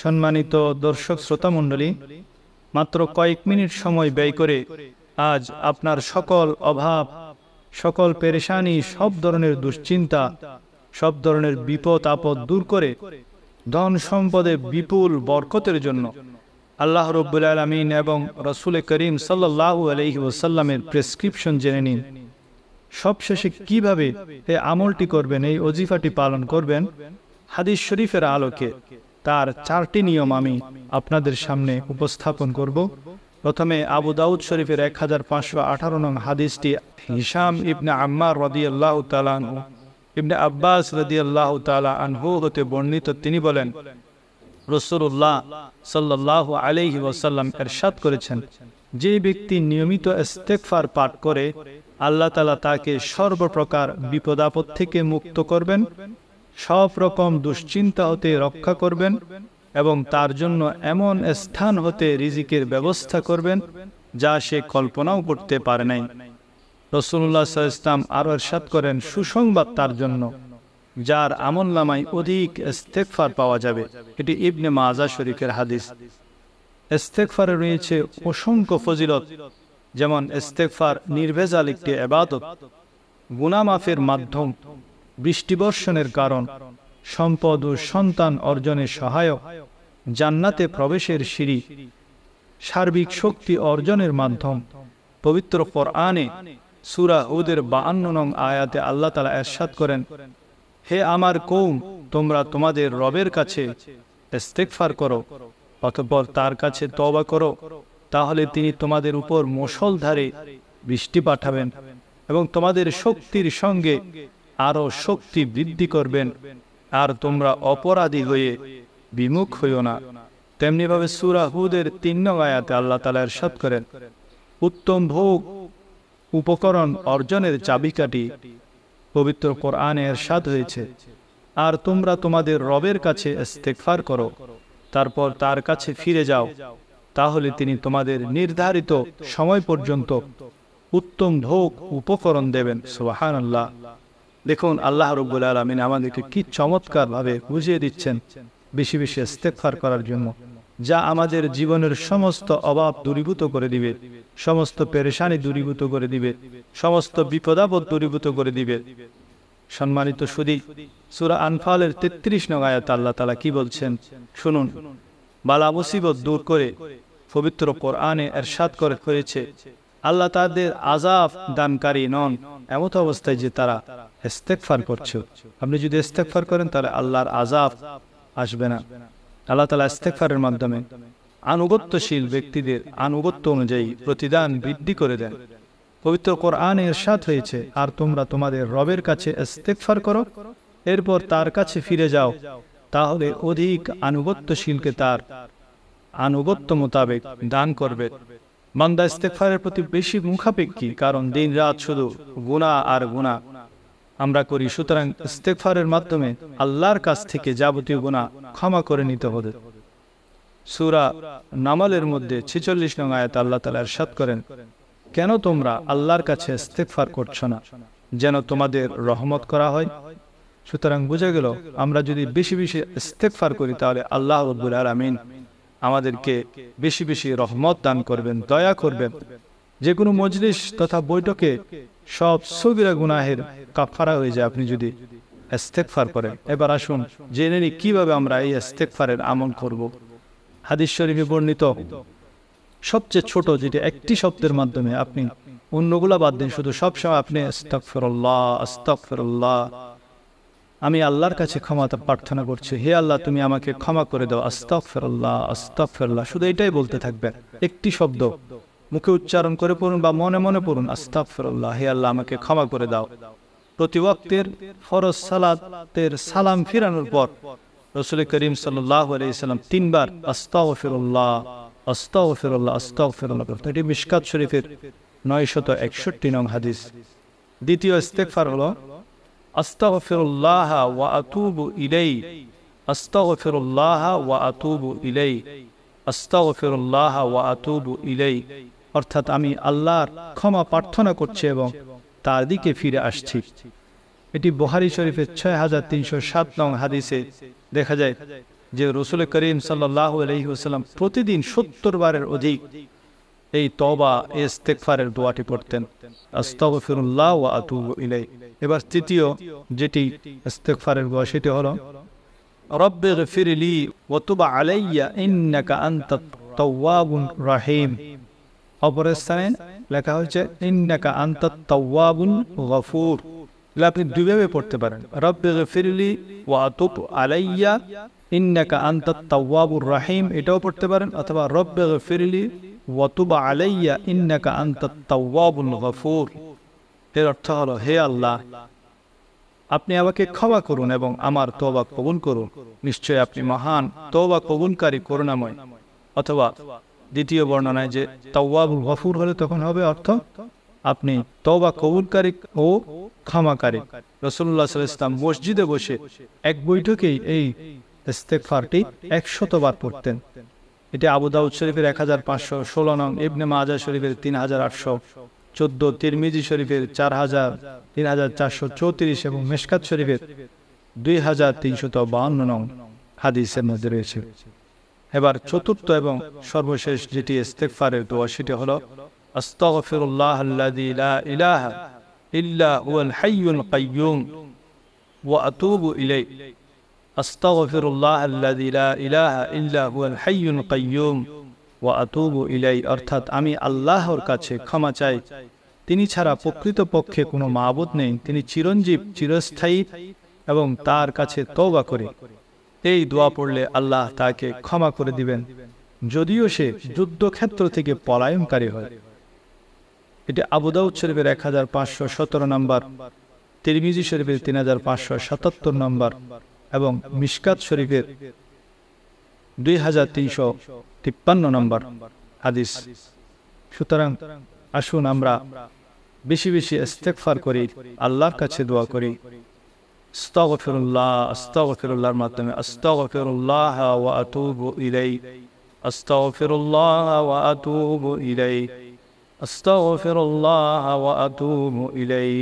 সম্মানিত দর্শক শ্রোতামণ্ডলী মাত্র কয়েক মিনিট সময় ব্যয় করে আজ আপনার সকল অভাব সকল পেরেশানি সব ধরনের দুশ্চিন্তা সব ধরনের বিপদ আপদ দূর করে ধন সম্পদে বিপুল বরকতের জন্য আল্লাহ রব্বুল আলমিন এবং রসুলে করিম সাল্লাহ আলহি ওসাল্লামের প্রেসক্রিপশন জেনে নিন সবশেষে কিভাবে এই আমলটি করবেন এই অজিফাটি পালন করবেন হাদিস শরীফের আলোকে তার চারটি নিয়ম আমি আপনাদের সামনে উপস্থাপন করব প্রথমে আবু দাউদ শরীফের এক হাজার পাঁচশো আঠারো নং হাদিসটি হিসাম ইবনে আম্মার রদিয়াল্লাহ তালানু ইবনে আব্বাস রদিয়াল্লাহ তালা আনহু হতে বর্ণিত তিনি বলেন রসুল্লাহ সাল্লাহ আলহি ওসাল্লাম এরশাদ করেছেন যে ব্যক্তি নিয়মিত ইস্তেকফার পাঠ করে আল্লাহ তালা তাকে সর্বপ্রকার বিপদাপদ থেকে মুক্ত করবেন সব রকম দুশ্চিন্তা হতে রক্ষা করবেন এবং তার জন্য এমন স্থান হতে রিজিকের ব্যবস্থা করবেন যা সে কল্পনাও করতে পারে নাই রসুল্লাহ ইসলাম আরও সাত করেন সুসংবাদ তার জন্য যার আমল নামায় অধিক ইস্তেকফার পাওয়া যাবে এটি ইবনে মাজা শরীফের হাদিস ইস্তেকফারে রয়েছে অসংখ্য ফজিলত যেমন ইস্তেকফার নির্ভেজাল একটি আবাদত গুনামাফের মাধ্যম বৃষ্টিবর্ষণের কারণ সম্পদ ও সন্তান অর্জনে সহায়ক জান্নাতে প্রবেশের সিঁড়ি সার্বিক শক্তি অর্জনের মাধ্যম পবিত্র পর আনে সুরা উদের বাহান্ন নং আয়াতে আল্লাহ তালা এরশাদ করেন হে আমার কৌম তোমরা তোমাদের রবের কাছে ইস্তেকফার করো অতঃপর তার কাছে তবা করো তাহলে তিনি তোমাদের উপর মশলধারে বৃষ্টি পাঠাবেন এবং তোমাদের শক্তির সঙ্গে আরও শক্তি বৃদ্ধি করবেন আর তোমরা অপরাধী হয়ে বিমুখ হইও না তেমনিভাবে সুরা হুদের তিন গায়াতে আল্লাহ তালা সাত করেন উত্তম ভোগ উপকরণ অর্জনের চাবিকাটি পবিত্র কোরআনে এর সাত হয়েছে আর তোমরা তোমাদের রবের কাছে ইস্তেকফার করো তারপর তার কাছে ফিরে যাও তাহলে তিনি তোমাদের নির্ধারিত সময় পর্যন্ত উত্তম ভোগ উপকরণ দেবেন সুবাহান আল্লাহ দেখুন আল্লাহ রব্বুল আলমিন আমাদেরকে কি চমৎকারভাবে বুঝিয়ে দিচ্ছেন বেশি বেশি ইস্তেকফার করার জন্য যা আমাদের জীবনের সমস্ত অভাব দূরীভূত করে দিবে সমস্ত পেরেশানি দূরীভূত করে দিবে সমস্ত বিপদাবদ দূরীভূত করে দিবে সম্মানিত সুদি সুরা আনফালের তেত্রিশ নগায়ত আল্লাহ তালা কি বলছেন শুনুন বালা মুসিবত দূর করে পবিত্র কোরআনে এরশাদ করে করেছে আল্লাহ তাদের আজাব দানকারী নন এমত অবস্থায় যে তারা ইস্তেকফার করছে আপনি যদি ইস্তেকফার করেন তাহলে আল্লাহর আজাব আসবে না আল্লাহ তালা ইস্তেকফারের মাধ্যমে আনুগত্যশীল ব্যক্তিদের আনুগত্য অনুযায়ী প্রতিদান বৃদ্ধি করে দেন পবিত্র এর সাথ হয়েছে আর তোমরা তোমাদের রবের কাছে ইস্তেকফার করো এরপর তার কাছে ফিরে যাও তাহলে অধিক আনুগত্যশীলকে তার আনুগত্য মোতাবেক দান করবে বান্দা ইস্তেফারের প্রতি বেশি মুখাপেক্ষী কারণ দিন রাত শুধু গুণা আর গুণা আমরা করি সুতরাং ইস্তেফারের মাধ্যমে আল্লাহর কাছ থেকে যাবতীয় গুণা ক্ষমা করে নিতে হবে সুরা নামালের মধ্যে ছেচল্লিশ নং আয়াত আল্লাহ তালা এরশাদ করেন কেন তোমরা আল্লাহর কাছে ইস্তেফার করছো না যেন তোমাদের রহমত করা হয় সুতরাং বোঝা গেল আমরা যদি বেশি বেশি ইস্তেফার করি তাহলে আল্লাহ আবুল আলমিন আমাদেরকে বেশি বেশি রহমত দান করবেন দয়া করবেন যে কোনো মজলিস তথা বৈঠকে সব সবিরা গুনাহের কাফারা হয়ে যায় আপনি যদি ইস্তেকফার করেন এবার আসুন জেনে নি কিভাবে আমরা এই ইস্তেকফারের আমল করব হাদিস শরীফে বর্ণিত সবচেয়ে ছোট যেটা একটি শব্দের মাধ্যমে আপনি অন্যগুলা বাদ দিন শুধু সবসময় আপনি আস্তাক ফেরল্লাহ আস্তাক ফেরল্লাহ আমি আল্লাহর কাছে ক্ষমা প্রার্থনা করছি হে আল্লাহ তুমি আমাকে ক্ষমা করে দাও আস্তাক ফেরাল্লাহ আস্তাক ফেরাল্লাহ শুধু এটাই বলতে থাকবেন একটি শব্দ মুখে উচ্চারণ করে পড়ুন বা মনে মনে পড়ুন আস্তাক ফেরাল্লাহ হে আল্লাহ আমাকে ক্ষমা করে দাও প্রতি ওয়াক্তের ফরজ সালাতের সালাম ফিরানোর পর রসুল করিম সাল্লাম তিনবার আস্তাও ফিরুল্লাহ আস্তাও ফিরুল্লাহ আস্তাও ফিরুল্লাহ এটি মিসকাত শরীফের নয় শত একষট্টি নং হাদিস দ্বিতীয় ইস্তেকফার হলো আস্তাগফিরুল্লাহ ওয়া আতুবু ইলাই আস্তাগফিরুল্লাহ ওয়া আতুবু ইলাই আস্তাগফিরুল্লাহ ওয়া আতুবু ইলাই অর্থাৎ আমি আল্লাহর ক্ষমা প্রার্থনা করছি এবং তার দিকে ফিরে আসছি এটি বহারি শরীফের ছয় হাজার তিনশো সাত নং হাদিসে দেখা যায় যে রসুল করিম সাল্লাহ আলহিহাস্লাম প্রতিদিন সত্তর বারের অধিক এই তবা এস্তেকফারের দোয়াটি পড়তেন আস্তফিরুল্লাহ ও আতুব ইলাই এবার তৃতীয় যেটি ইস্তেকফারের গোয়া সেটি হল রব্বে ফিরিলি ওতুবা আলাইয়া ইন্নাকা আন্ত তওয়াবুন রাহিম অপরের স্থানে লেখা হয়েছে ইন্নাকা আন্ত তওয়াবুন গফুর এগুলো আপনি দুইভাবে পড়তে পারেন রব্বে ফিরিলি ওয়াতুব আলাইয়া ইন্নাকা আন্ত তওয়াবুর রাহিম এটাও পড়তে পারেন অথবা রব্বের ফিরিলি ওয়াতুবা আলাইয়া ইন্নাকা আন্ত তওয়াবুল গফুর এর অর্থ হলো হে আল্লাহ আপনি আমাকে ক্ষমা করুন এবং আমার তবা কবুল করুন নিশ্চয় আপনি মহান তবা কবুলকারী করুণাময় অথবা দ্বিতীয় বর্ণনায় যে তওয়াবুল গফুর হলে তখন হবে অর্থ আপনি তবা কবুলকারী ও ক্ষমাকারী রসুল্লাহ ইসলাম মসজিদে বসে এক বৈঠকেই এই ইস্তেকফারটি একশতবার পড়তেন এটি আবু শরীফের এক হাজার পাঁচশো ষোলো নং ইবনে মাজা শরীফের তিন হাজার আটশো চোদ্দ তিরমিজি শরীফের চার হাজার তিন হাজার চারশো চৌত্রিশ এবং মেশকাত শরীফের দুই হাজার তিনশত বাউন্ন নং হাদিসের মধ্যে রয়েছে এবার চতুর্থ এবং সর্বশেষ যেটি ইস্তেকফারের দোয়া সেটি হল আস্তগফিরুল্লাহ লা ইলাহা ইল্লা হুয়াল হাইয়ুল কাইয়্যুম ওয়া আতুবু লা ইলাহা ইল্লা হুয়াল হাইয়ুল ইলাই অর্থাৎ আমি আল্লাহর কাছে ক্ষমা চাই তিনি ছাড়া প্রকৃত পক্ষে কোনো মাহবুদ নেই তিনি চিরঞ্জীব চিরস্থায়ী এবং তার কাছে তৌবা করে এই দোয়া পড়লে আল্লাহ তাকে ক্ষমা করে দিবেন যদিও সে যুদ্ধক্ষেত্র থেকে পলায়নকারী হয় এটি আবুদাউদ শরীফের এক হাজার পাঁচশো সতেরো নম্বর তিরমিজি শরীফের তিন হাজার পাঁচশো সাতাত্তর নম্বর এবং মিসকাত শরীফের দুই হাজার তিনশো তিপ্পান্ন নম্বর হাদিস সুতরাং আসুন আমরা বেশি বেশি ইস্তেকফার করি আল্লাহর কাছে দোয়া করি আস্তাগফিরুল্লাহ আস্তাগফিরুল্লাহর মাধ্যমে আস্তাগফিরুল্লাহ ওয়া আতুবু ইলাই আস্তাগফিরুল্লাহ ওয়া আতুবু ইলাই আস্তাগফিরুল্লাহ ওয়া আতুবু ইলাই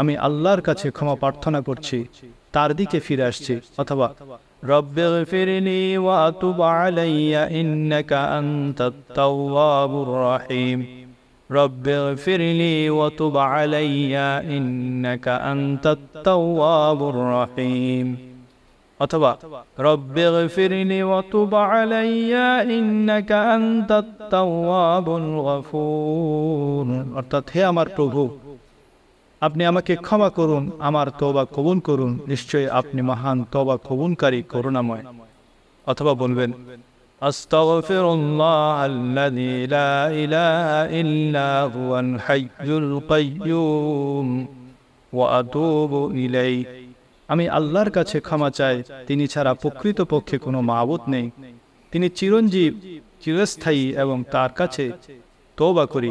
আমি আল্লাহর কাছে ক্ষমা প্রার্থনা করছি তার দিকে ফিরে আসছি অথবা رب اغفر لي وأتب علي إنك أنت التواب الرحيم رب اغفر لي وتب علي إنك أنت التواب الرحيم অথবা اغفر لي ওয়াতুব علي انك انت التواب الغفور অর্থাৎ হে আমার প্রভু আপনি আমাকে ক্ষমা করুন আমার তবা কবুল করুন নিশ্চয়ই আপনি মহান তবা কবুলকারী করুণাময় অথবা বলবেন أستغفر الله الذي لا إله إلا هو الحي القيوم وأتوب إليه আমি আল্লাহর কাছে ক্ষমা চাই তিনি ছাড়া প্রকৃত পক্ষে কোনো মাবুত নেই তিনি চিরঞ্জীব চিরস্থায়ী এবং তার কাছে তৌবা করি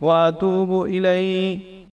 وأتوب إليه